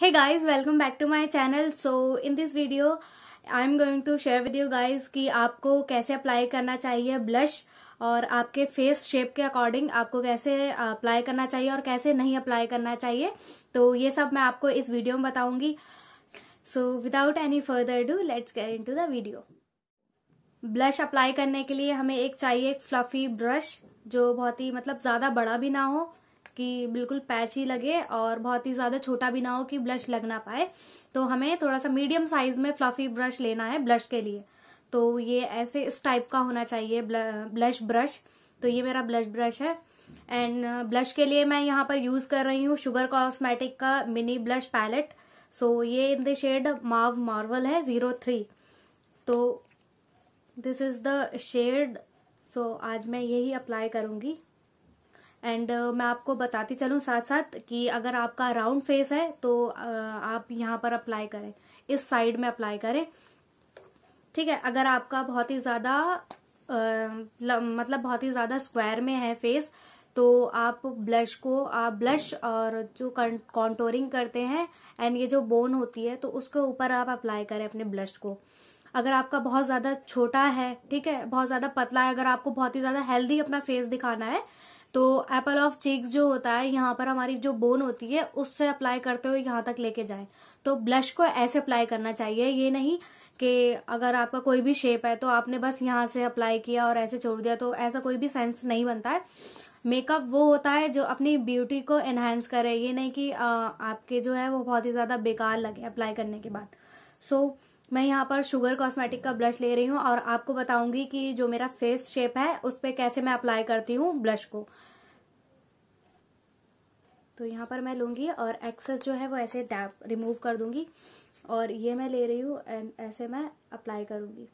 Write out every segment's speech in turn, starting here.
hey guys welcome back to my channel so in this video I'm going to share with you guys कि आपको कैसे apply करना चाहिए blush और आपके फेस शेप के अकॉर्डिंग आपको कैसे अप्लाई करना चाहिए और कैसे नहीं अप्लाई करना चाहिए तो ये सब मैं आपको इस वीडियो में बताऊंगी so without any further do let's get into the video blush apply करने के लिए हमें एक चाहिए एक फ्लफी ब्रश जो बहुत ही मतलब ज़्यादा बड़ा भी ना हो कि बिल्कुल पैच ही लगे और बहुत ही ज़्यादा छोटा भी ना हो कि ब्लश लग ना पाए तो हमें थोड़ा सा मीडियम साइज में फ्लफी ब्रश लेना है ब्लश के लिए तो ये ऐसे इस टाइप का होना चाहिए ब्लश ब्रश तो ये मेरा ब्लश ब्रश है एंड ब्लश के लिए मैं यहाँ पर यूज़ कर रही हूँ शुगर कॉस्मेटिक का मिनी ब्लश पैलेट सो ये in the shade mauve marvel है जीरो थ्री तो this is the shade so आज मैं यही अप्लाई करूंगी एंड uh, मैं आपको बताती चलूँ साथ साथ कि अगर आपका राउंड फेस है तो uh, आप यहाँ पर अप्लाई करें इस साइड में अप्लाई करें ठीक है अगर आपका बहुत ही ज़्यादा uh, मतलब बहुत ही ज़्यादा स्क्वायर में है फेस तो आप ब्लश को आप ब्लश और जो कॉन्टोरिंग करते हैं एंड ये जो बोन होती है तो उसके ऊपर आप अप्लाई करें अपने ब्लश को अगर आपका बहुत ज़्यादा छोटा है ठीक है बहुत ज़्यादा पतला है अगर आपको बहुत ही ज़्यादा हेल्दी अपना फेस दिखाना है तो एप्पल ऑफ चीक्स जो होता है यहाँ पर हमारी जो बोन होती है उससे अप्लाई करते हुए यहाँ तक लेके जाएं तो ब्लश को ऐसे अप्लाई करना चाहिए ये नहीं कि अगर आपका कोई भी शेप है तो आपने बस यहाँ से अप्लाई किया और ऐसे छोड़ दिया तो ऐसा कोई भी सेंस नहीं बनता है मेकअप वो होता है जो अपनी ब्यूटी को एनहेंस करे ये नहीं कि आ, आपके जो है वो बहुत ही ज़्यादा बेकार लगे अप्लाई करने के बाद सो so, मैं यहाँ पर शुगर कॉस्मेटिक का ब्लश ले रही हूँ और आपको बताऊंगी कि जो मेरा फेस शेप है उस पर कैसे मैं अप्लाई करती हूँ ब्लश को तो यहाँ पर मैं लूंगी और एक्सेस जो है वो ऐसे डैप रिमूव कर दूंगी और ये मैं ले रही हूँ एंड ऐसे मैं अप्लाई करूंगी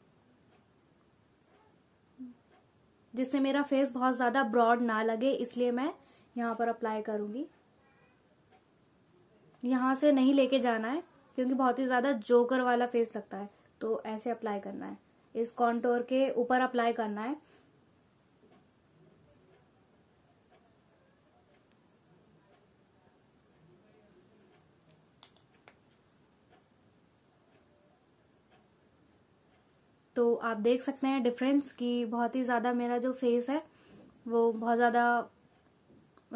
जिससे मेरा फेस बहुत ज़्यादा ब्रॉड ना लगे इसलिए मैं यहाँ पर अप्लाई करूंगी यहां से नहीं लेके जाना है क्योंकि बहुत ही ज़्यादा जोकर वाला फेस लगता है तो ऐसे अप्लाई करना है इस कॉन्टोर के ऊपर अप्लाई करना है तो आप देख सकते हैं डिफरेंस कि बहुत ही ज़्यादा मेरा जो फेस है वो बहुत ज़्यादा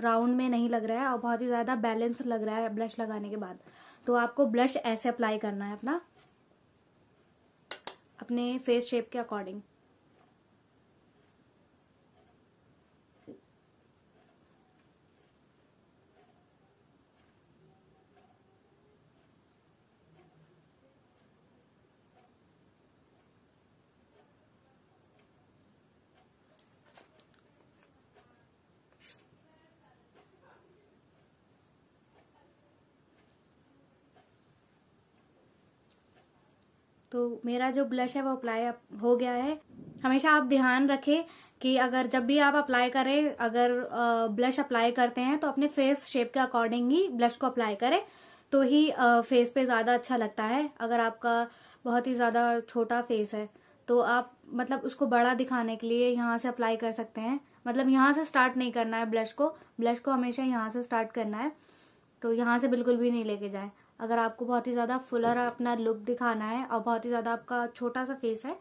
राउंड में नहीं लग रहा है और बहुत ही ज़्यादा बैलेंस लग रहा है ब्लश लगाने के बाद तो आपको ब्लश ऐसे अप्लाई करना है अपना अपने फेस शेप के अकॉर्डिंग तो मेरा जो ब्लश है वो अप्लाई हो गया है हमेशा आप ध्यान रखें कि अगर जब भी आप अप्लाई करें अगर ब्लश अप्लाई करते हैं तो अपने फेस शेप के अकॉर्डिंग ही ब्लश को अप्लाई करें तो ही फेस पे ज़्यादा अच्छा लगता है अगर आपका बहुत ही ज़्यादा छोटा फेस है तो आप मतलब उसको बड़ा दिखाने के लिए यहाँ से अप्लाई कर सकते हैं मतलब यहाँ से स्टार्ट नहीं करना है ब्लश को ब्लश को हमेशा यहाँ से स्टार्ट करना है तो यहाँ से बिल्कुल भी नहीं लेके जाए अगर आपको बहुत ही ज़्यादा फुलर अपना लुक दिखाना है और बहुत ही ज़्यादा आपका छोटा सा फेस है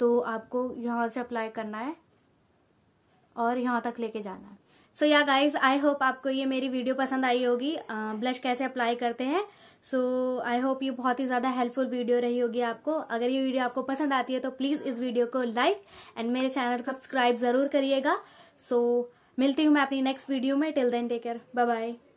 तो आपको यहाँ से अप्लाई करना है और यहाँ तक लेके जाना है सो या गाइज आई होप आपको ये मेरी वीडियो पसंद आई होगी ब्लश कैसे अप्लाई करते हैं सो आई होप ये बहुत ही ज़्यादा हेल्पफुल वीडियो रही होगी आपको अगर ये वीडियो आपको पसंद आती है तो प्लीज़ इस वीडियो को लाइक एंड मेरे चैनल को सब्सक्राइब ज़रूर करिएगा सो so, मिलती हूँ मैं अपनी नेक्स्ट वीडियो में till then take care bye bye